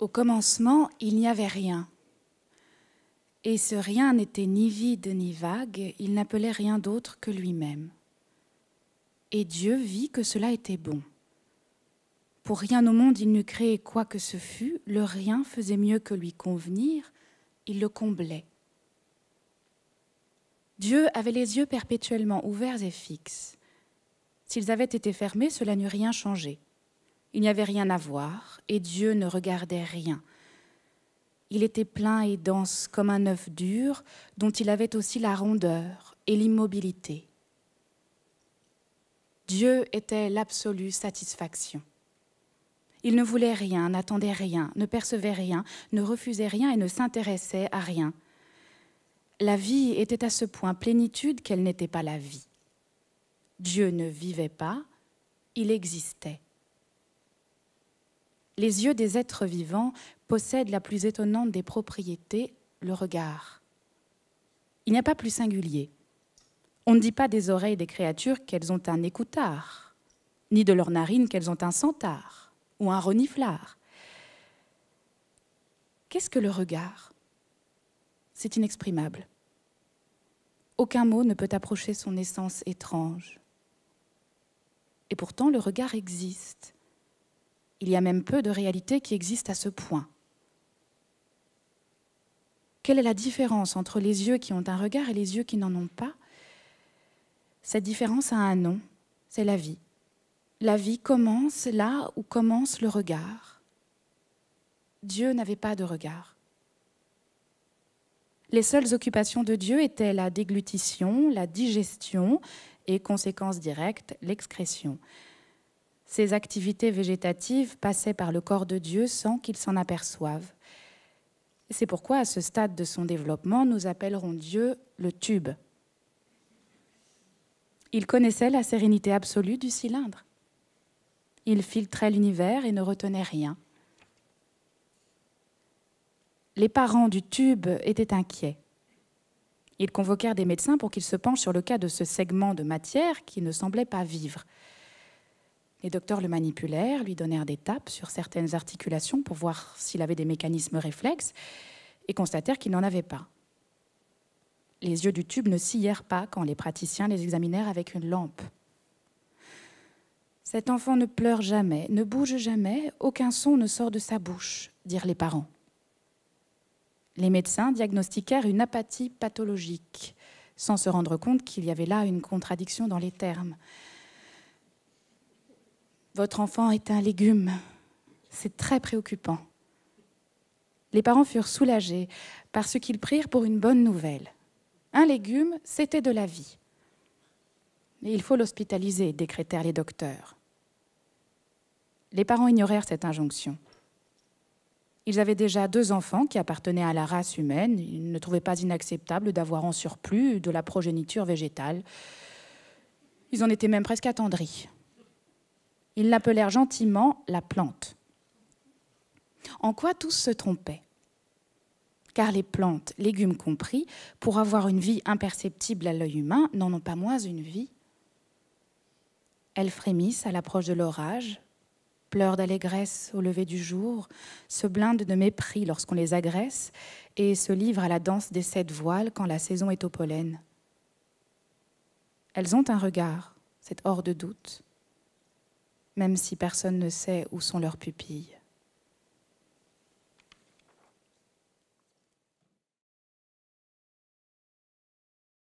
Au commencement, il n'y avait rien. Et ce rien n'était ni vide ni vague, il n'appelait rien d'autre que lui-même. Et Dieu vit que cela était bon. Pour rien au monde il n'eût créé quoi que ce fût, le rien faisait mieux que lui convenir, il le comblait. Dieu avait les yeux perpétuellement ouverts et fixes. S'ils avaient été fermés, cela n'eût rien changé. Il n'y avait rien à voir, et Dieu ne regardait rien. Il était plein et dense comme un œuf dur, dont il avait aussi la rondeur et l'immobilité. Dieu était l'absolue satisfaction. Il ne voulait rien, n'attendait rien, ne percevait rien, ne refusait rien et ne s'intéressait à rien. La vie était à ce point plénitude qu'elle n'était pas la vie. Dieu ne vivait pas, il existait. Les yeux des êtres vivants possèdent la plus étonnante des propriétés, le regard. Il n'y a pas plus singulier. On ne dit pas des oreilles des créatures qu'elles ont un écoutard, ni de leurs narines qu'elles ont un centard ou un reniflard. Qu'est-ce que le regard C'est inexprimable. Aucun mot ne peut approcher son essence étrange. Et pourtant, le regard existe. Il y a même peu de réalités qui existent à ce point. Quelle est la différence entre les yeux qui ont un regard et les yeux qui n'en ont pas Cette différence a un nom, c'est la vie. La vie commence là où commence le regard. Dieu n'avait pas de regard. Les seules occupations de Dieu étaient la déglutition, la digestion et, conséquence directe, l'excrétion. Ses activités végétatives passaient par le corps de Dieu sans qu'il s'en aperçoive. C'est pourquoi, à ce stade de son développement, nous appellerons Dieu le tube. Il connaissait la sérénité absolue du cylindre. Il filtrait l'univers et ne retenait rien. Les parents du tube étaient inquiets. Ils convoquèrent des médecins pour qu'ils se penchent sur le cas de ce segment de matière qui ne semblait pas vivre. Les docteurs le manipulèrent, lui donnèrent des tapes sur certaines articulations pour voir s'il avait des mécanismes réflexes et constatèrent qu'il n'en avait pas. Les yeux du tube ne sillèrent pas quand les praticiens les examinèrent avec une lampe. Cet enfant ne pleure jamais, ne bouge jamais, aucun son ne sort de sa bouche, dirent les parents. Les médecins diagnostiquèrent une apathie pathologique, sans se rendre compte qu'il y avait là une contradiction dans les termes. Votre enfant est un légume. C'est très préoccupant. Les parents furent soulagés par ce qu'ils prirent pour une bonne nouvelle. Un légume, c'était de la vie. il faut l'hospitaliser, décrétèrent les docteurs. Les parents ignorèrent cette injonction. Ils avaient déjà deux enfants qui appartenaient à la race humaine. Ils ne trouvaient pas inacceptable d'avoir en surplus de la progéniture végétale. Ils en étaient même presque attendris. Ils l'appelèrent gentiment la plante. En quoi tous se trompaient Car les plantes, légumes compris, pour avoir une vie imperceptible à l'œil humain, n'en ont pas moins une vie. Elles frémissent à l'approche de l'orage, pleurent d'allégresse au lever du jour, se blindent de mépris lorsqu'on les agresse et se livrent à la danse des sept voiles quand la saison est au pollen. Elles ont un regard, c'est hors de doute, même si personne ne sait où sont leurs pupilles.